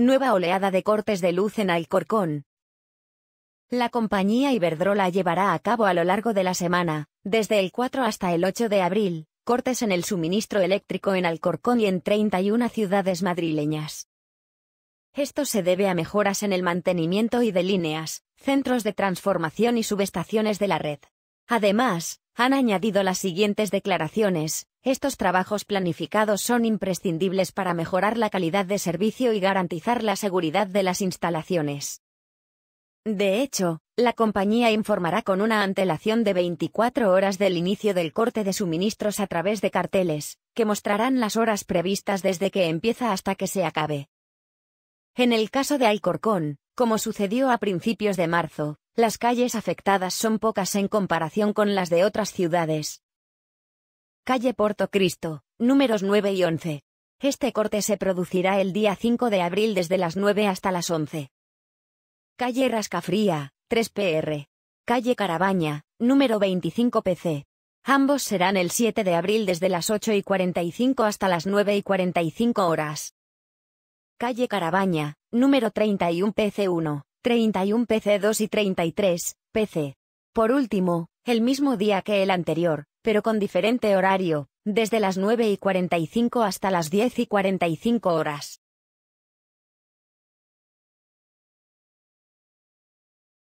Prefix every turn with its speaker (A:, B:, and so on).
A: Nueva oleada de cortes de luz en Alcorcón. La compañía Iberdrola llevará a cabo a lo largo de la semana, desde el 4 hasta el 8 de abril, cortes en el suministro eléctrico en Alcorcón y en 31 ciudades madrileñas. Esto se debe a mejoras en el mantenimiento y de líneas, centros de transformación y subestaciones de la red. Además, han añadido las siguientes declaraciones. Estos trabajos planificados son imprescindibles para mejorar la calidad de servicio y garantizar la seguridad de las instalaciones. De hecho, la compañía informará con una antelación de 24 horas del inicio del corte de suministros a través de carteles, que mostrarán las horas previstas desde que empieza hasta que se acabe. En el caso de Alcorcón, como sucedió a principios de marzo, las calles afectadas son pocas en comparación con las de otras ciudades. Calle Porto Cristo, números 9 y 11. Este corte se producirá el día 5 de abril desde las 9 hasta las 11. Calle Rascafría, 3PR. Calle Carabaña, número 25 PC. Ambos serán el 7 de abril desde las 8 y 45 hasta las 9 y 45 horas. Calle Carabaña, número 31 PC1. 31 PC2 y 33 PC. Por último, el mismo día que el anterior, pero con diferente horario, desde las 9 y 45 hasta las 10 y 45 horas.